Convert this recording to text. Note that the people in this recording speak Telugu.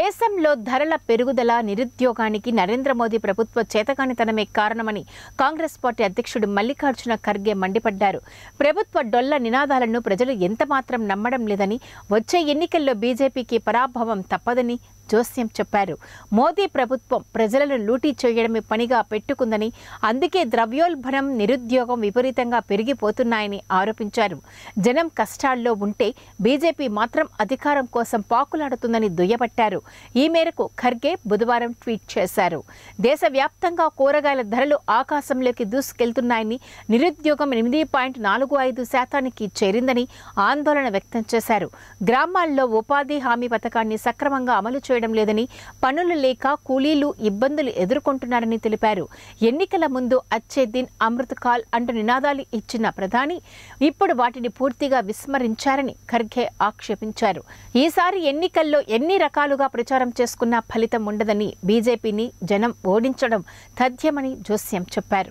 దేశంలో ధరల పెరుగుదల నిరుద్యోగానికి నరేంద్ర మోదీ ప్రభుత్వ చేతకానితనమే కారణమని కాంగ్రెస్ పార్టీ అధ్యక్షుడు మల్లికార్జున ఖర్గే మండిపడ్డారు ప్రభుత్వ డొల్ల నినాదాలను ప్రజలు ఎంతమాత్రం నమ్మడం లేదని వచ్చే ఎన్నికల్లో బీజేపీకి పరాభవం తప్పదని జోస్యం చెప్పారు మోదీ ప్రభుత్వం ప్రజలను లూటీ చేయడమే పనిగా పెట్టుకుందని అందుకే ద్రవ్యోల్బణం నిరుద్యోగం విపరీతంగా పెరిగిపోతున్నాయని ఆరోపించారు జనం కష్టాల్లో ఉంటే బీజేపీ మాత్రం అధికారం కోసం పాకులాడుతుందని దుయ్యబట్టారు ఈ మేరకు ఖర్గే బుధవారం ట్వీట్ చేశారు దేశవ్యాప్తంగా కూరగాయల ధరలు ఆకాశంలోకి దూసుకెళ్తున్నాయని నిరుద్యోగం ఎనిమిది పాయింట్ నాలుగు ఐదు శాతానికి చేరిందని ఆందోళన వ్యక్తం చేశారు గ్రామాల్లో ఉపాధి హామీ పథకాన్ని సక్రమంగా అమలు చేయడం చేయడం లేదని పనులు లేక కూలీలు ఇబ్బందులు ఎదుర్కొంటున్నారని తెలిపారు ఎన్నికల ముందు అచ్చేదిన్ అమృత్ కాల్ అంటూ నినాదాలు ఇచ్చిన ప్రధాని ఇప్పుడు వాటిని పూర్తిగా విస్మరించారని ఖర్గే ఆక్షేపించారు ఈసారి ఎన్నికల్లో ఎన్ని రకాలుగా ప్రచారం చేసుకున్నా ఫలితం ఉండదని బీజేపీని జనం ఓడించడం తథ్యమని జోస్యం చెప్పారు